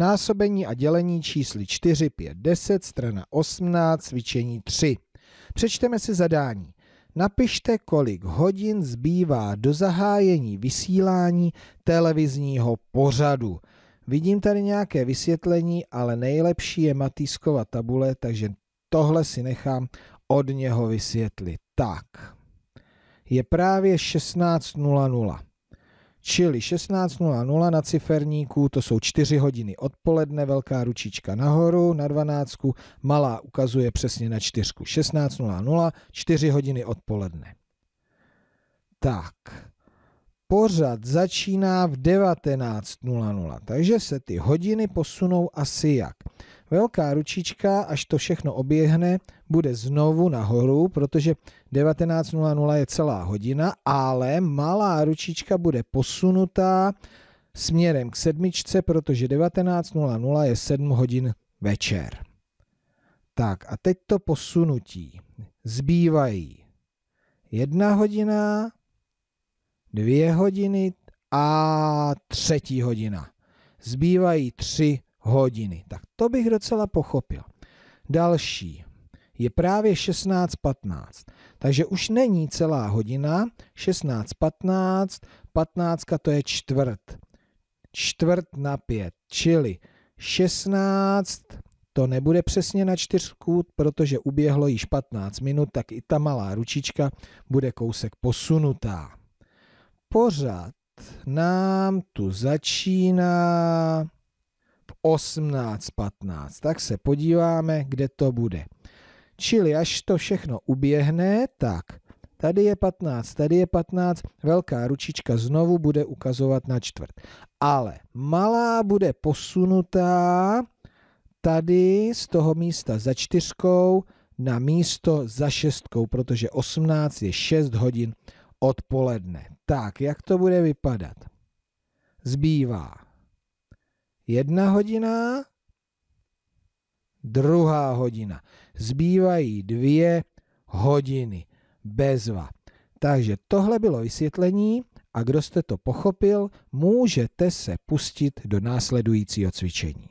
Násobení a dělení čísly 4, 5, 10, strana 18, cvičení 3. Přečteme si zadání. Napište, kolik hodin zbývá do zahájení vysílání televizního pořadu. Vidím tady nějaké vysvětlení, ale nejlepší je Matýskova tabule, takže tohle si nechám od něho vysvětlit. Tak, je právě 16.00. Čili 16.00 na ciferníku, to jsou 4 hodiny odpoledne, velká ručička nahoru na 12, malá ukazuje přesně na 4. 16.00, 4 hodiny odpoledne. Tak, pořad začíná v 19.00, takže se ty hodiny posunou asi jak. Velká ručička, až to všechno oběhne, bude znovu nahoru, protože 19.00 je celá hodina, ale malá ručička bude posunutá směrem k sedmičce, protože 19.00 je 7 hodin večer. Tak a teď to posunutí. Zbývají jedna hodina, dvě hodiny a třetí hodina. Zbývají tři hodiny. Tak to bych docela pochopil. Další je právě 16.15. Takže už není celá hodina, 16.15, 15 to je čtvrt. Čtvrt na pět, čili 16 to nebude přesně na čtyřku, protože uběhlo již 15 minut, tak i ta malá ručička bude kousek posunutá. Pořád nám tu začíná 18.15. Tak se podíváme, kde to bude. Čili až to všechno uběhne, tak tady je 15, tady je 15, velká ručička znovu bude ukazovat na čtvrt. Ale malá bude posunutá tady z toho místa za čtyřkou na místo za šestkou, protože 18 je 6 hodin odpoledne. Tak, jak to bude vypadat? Zbývá jedna hodina, druhá hodina. Zbývají dvě hodiny bezva. Takže tohle bylo vysvětlení a kdo jste to pochopil, můžete se pustit do následujícího cvičení.